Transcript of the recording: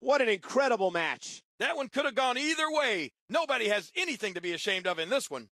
What an incredible match. That one could have gone either way. Nobody has anything to be ashamed of in this one.